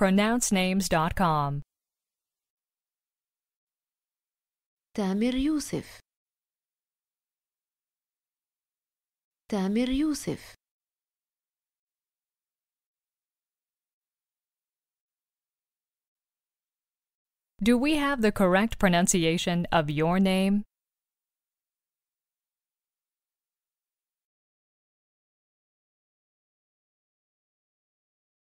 pronouncenames.com. Tamir Youssef Tamir Youssef Do we have the correct pronunciation of your name?